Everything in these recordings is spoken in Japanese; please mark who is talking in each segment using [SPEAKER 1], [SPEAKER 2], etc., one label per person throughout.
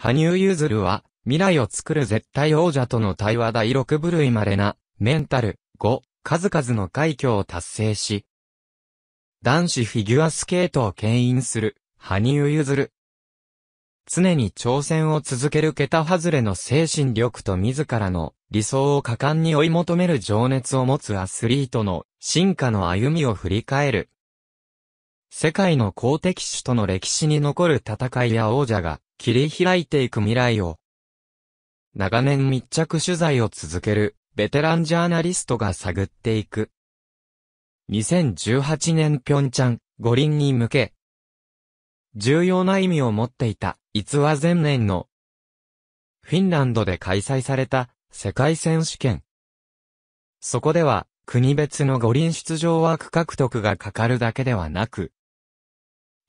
[SPEAKER 1] 羽生結弦は、未来を作る絶対王者との対話第6部類までな、メンタル、5、数々の快挙を達成し、男子フィギュアスケートを牽引する、羽生結弦。常に挑戦を続ける桁外れの精神力と自らの理想を果敢に追い求める情熱を持つアスリートの進化の歩みを振り返る。世界の公敵種との歴史に残る戦いや王者が切り開いていく未来を。長年密着取材を続けるベテランジャーナリストが探っていく。2018年ピョンチャン五輪に向け、重要な意味を持っていた逸話前年のフィンランドで開催された世界選手権。そこでは国別の五輪出場枠獲得がかかるだけではなく、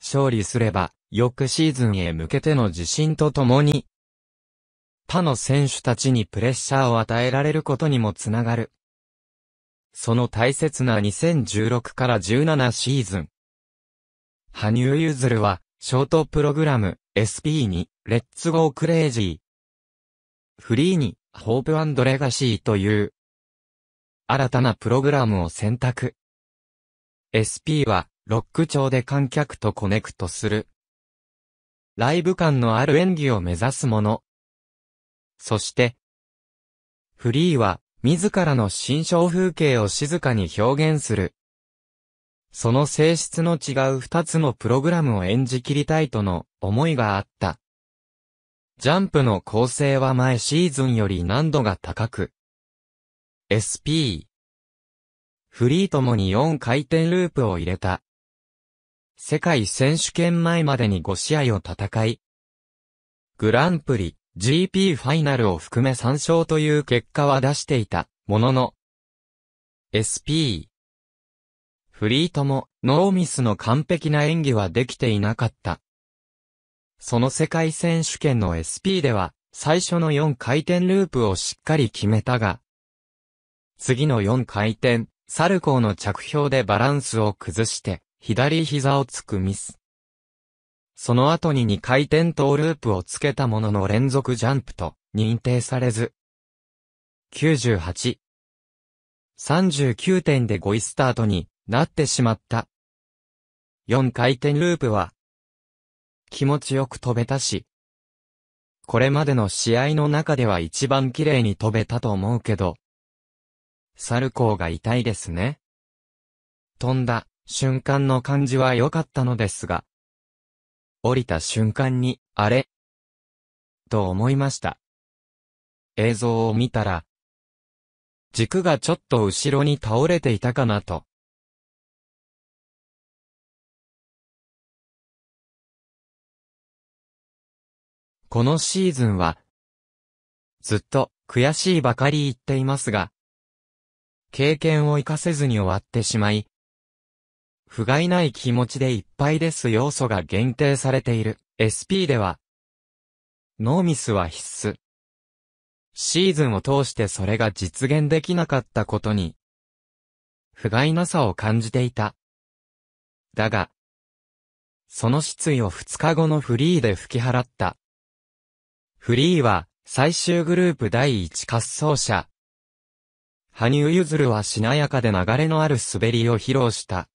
[SPEAKER 1] 勝利すれば翌シーズンへ向けての自信とともに、他の選手たちにプレッシャーを与えられることにもつながる。その大切な2016から17シーズン。羽生結弦は、ショートプログラム、SP に、レッツゴークレイジー。フリーに、ホープレガシーという、新たなプログラムを選択。SP は、ロック調で観客とコネクトする。ライブ感のある演技を目指すもの。そして、フリーは、自らの心象風景を静かに表現する。その性質の違う二つのプログラムを演じ切りたいとの思いがあった。ジャンプの構成は前シーズンより難度が高く。SP。フリーともに4回転ループを入れた。世界選手権前までに5試合を戦い、グランプリ、GP ファイナルを含め3勝という結果は出していた、ものの、SP、フリートも、ノーミスの完璧な演技はできていなかった。その世界選手権の SP では、最初の4回転ループをしっかり決めたが、次の4回転、サルコーの着氷でバランスを崩して、左膝をつくミス。その後に2回転トーループをつけたものの連続ジャンプと認定されず。98。39点で5位スタートになってしまった。4回転ループは気持ちよく飛べたし、これまでの試合の中では一番綺麗に飛べたと思うけど、サルコーが痛いですね。飛んだ。瞬間の感じは良かったのですが、降りた瞬間に、あれと思いました。映像を見たら、軸がちょっと後ろに倒れていたかなと。このシーズンは、ずっと悔しいばかり言っていますが、経験を活かせずに終わってしまい、不甲斐ない気持ちでいっぱいです要素が限定されている。SP では、ノーミスは必須。シーズンを通してそれが実現できなかったことに、不甲斐なさを感じていた。だが、その失意を2日後のフリーで吹き払った。フリーは、最終グループ第1滑走者。羽生結弦はしなやかで流れのある滑りを披露した。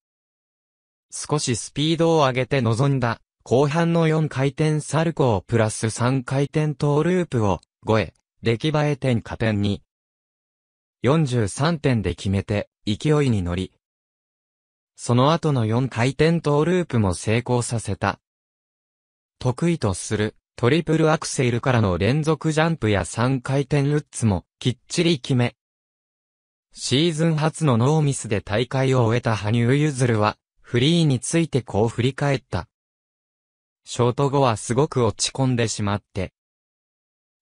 [SPEAKER 1] 少しスピードを上げて臨んだ。後半の4回転サルコープラス3回転トーループを5へ、出来栄え点加点に。43点で決めて、勢いに乗り。その後の4回転トーループも成功させた。得意とするトリプルアクセルからの連続ジャンプや3回転ルッツもきっちり決め。シーズン初のノーミスで大会を終えた羽生結弦は、フリーについてこう振り返った。ショート後はすごく落ち込んでしまって、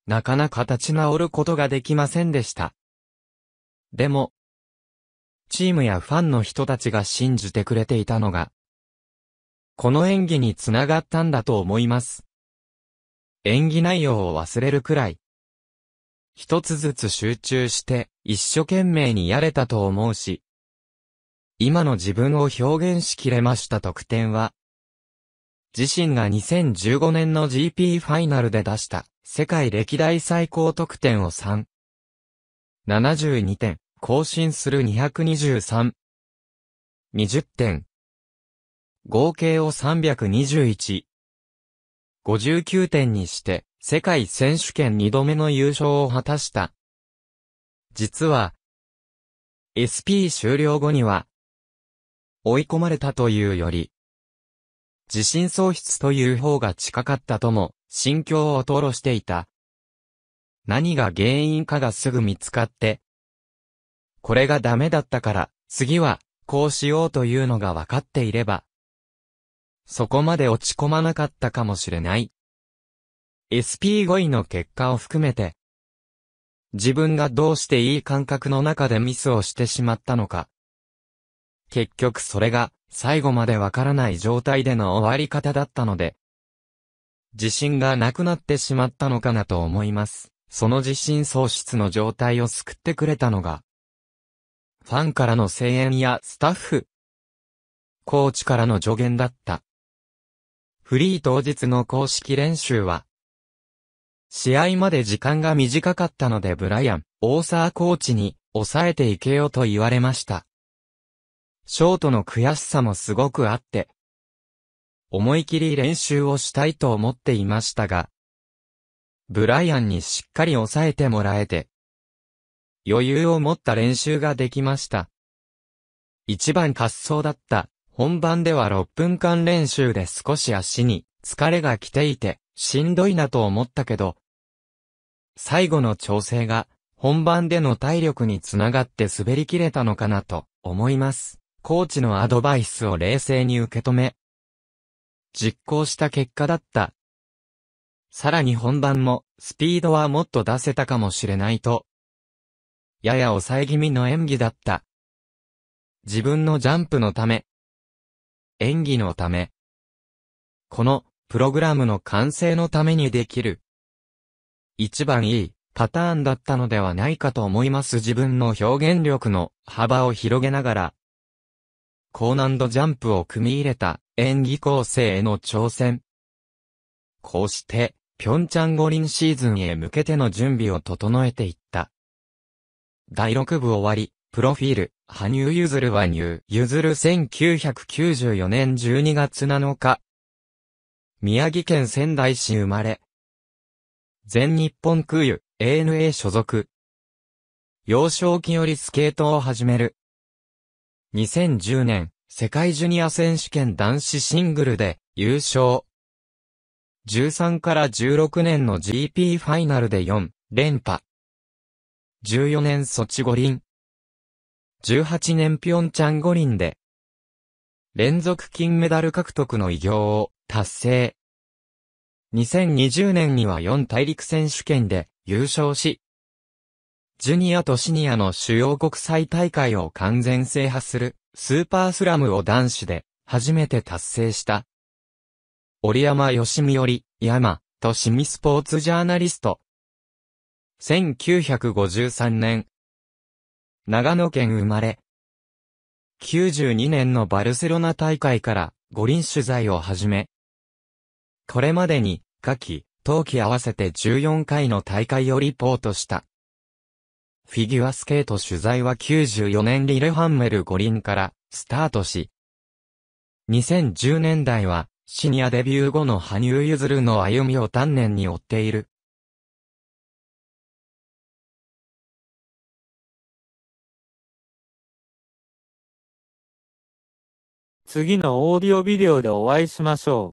[SPEAKER 1] なかなか立ち直ることができませんでした。でも、チームやファンの人たちが信じてくれていたのが、この演技につながったんだと思います。演技内容を忘れるくらい、一つずつ集中して、一生懸命にやれたと思うし、今の自分を表現しきれました特典は、自身が2015年の GP ファイナルで出した世界歴代最高得点を3。72点、更新する223。20点。合計を321。59点にして、世界選手権2度目の優勝を果たした。実は、SP 終了後には、追い込まれたというより、自信喪失という方が近かったとも、心境を吐露していた。何が原因かがすぐ見つかって、これがダメだったから、次は、こうしようというのが分かっていれば、そこまで落ち込まなかったかもしれない。SP5 位の結果を含めて、自分がどうしていい感覚の中でミスをしてしまったのか、結局それが、最後までわからない状態での終わり方だったので、自信がなくなってしまったのかなと思います。その自信喪失の状態を救ってくれたのが、ファンからの声援やスタッフ、コーチからの助言だった。フリー当日の公式練習は、試合まで時間が短かったのでブライアン、オーサーコーチに、抑えていけよと言われました。ショートの悔しさもすごくあって、思い切り練習をしたいと思っていましたが、ブライアンにしっかり抑えてもらえて、余裕を持った練習ができました。一番滑走だった本番では6分間練習で少し足に疲れが来ていてしんどいなと思ったけど、最後の調整が本番での体力につながって滑り切れたのかなと思います。コーチのアドバイスを冷静に受け止め、実行した結果だった。さらに本番も、スピードはもっと出せたかもしれないと。やや抑え気味の演技だった。自分のジャンプのため。演技のため。この、プログラムの完成のためにできる。一番いい、パターンだったのではないかと思います自分の表現力の幅を広げながら、高難度ジャンプを組み入れた演技構成への挑戦。こうして、ピョンチャン五輪シーズンへ向けての準備を整えていった。第6部終わり、プロフィール、羽生結弦は入、結弦1994年12月7日。宮城県仙台市生まれ。全日本空輸、ANA 所属。幼少期よりスケートを始める。2010年、世界ジュニア選手権男子シングルで優勝。13から16年の GP ファイナルで4連覇。14年ソチ五輪。18年ピョンチャン五輪で連続金メダル獲得の偉業を達成。2020年には4大陸選手権で優勝し、ジュニアとシニアの主要国際大会を完全制覇する、スーパースラムを男子で、初めて達成した。折山義美より、山、としみスポーツジャーナリスト。1953年。長野県生まれ。92年のバルセロナ大会から五輪取材を始め。これまでに、夏季、冬季合わせて14回の大会をリポートした。フィギュアスケート取材は94年リレハンメル五輪からスタートし、2010年代はシニアデビュー後の羽生結弦の歩みを丹念に追っている。次のオーディオビデオでお会いしましょう。